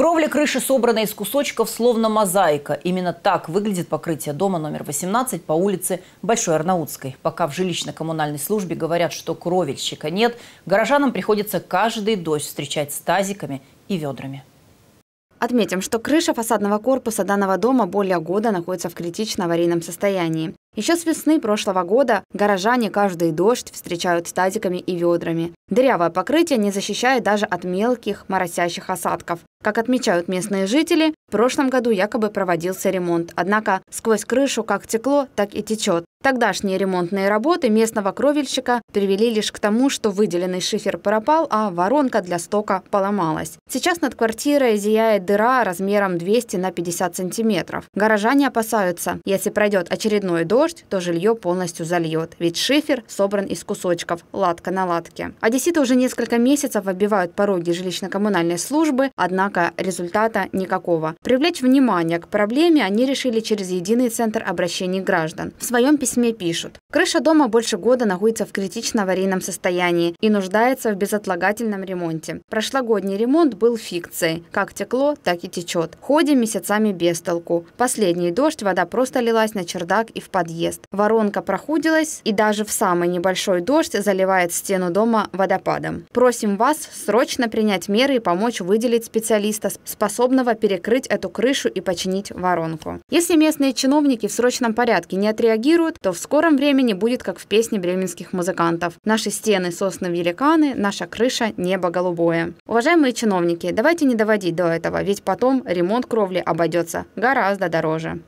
Кровля крыши собрана из кусочков, словно мозаика. Именно так выглядит покрытие дома номер 18 по улице Большой Арнаутской. Пока в жилищно-коммунальной службе говорят, что кровельщика нет, горожанам приходится каждый дождь встречать с тазиками и ведрами. Отметим, что крыша фасадного корпуса данного дома более года находится в критично аварийном состоянии. Еще с весны прошлого года горожане каждый дождь встречают тазиками и ведрами. Дырявое покрытие не защищает даже от мелких моросящих осадков. Как отмечают местные жители, в прошлом году якобы проводился ремонт. Однако сквозь крышу как текло, так и течет. Тогдашние ремонтные работы местного кровельщика привели лишь к тому, что выделенный шифер пропал, а воронка для стока поломалась. Сейчас над квартирой зияет дыра размером 200 на 50 сантиметров. Горожане опасаются, если пройдет очередной дождь, то жилье полностью зальет, ведь шифер собран из кусочков, латка на латке. Одесситы уже несколько месяцев оббивают пороги жилищно-коммунальной службы, однако результата никакого. Привлечь внимание к проблеме они решили через единый центр обращений граждан. В своем письме письме пишут. Крыша дома больше года находится в критично аварийном состоянии и нуждается в безотлагательном ремонте. Прошлогодний ремонт был фикцией. Как текло, так и течет. Ходим месяцами без толку. Последний дождь, вода просто лилась на чердак и в подъезд. Воронка прохудилась, и даже в самый небольшой дождь заливает стену дома водопадом. Просим вас срочно принять меры и помочь выделить специалиста, способного перекрыть эту крышу и починить воронку. Если местные чиновники в срочном порядке не отреагируют, то в скором времени будет как в песне бременских музыкантов. Наши стены сосны великаны, наша крыша небо голубое. Уважаемые чиновники, давайте не доводить до этого, ведь потом ремонт кровли обойдется гораздо дороже.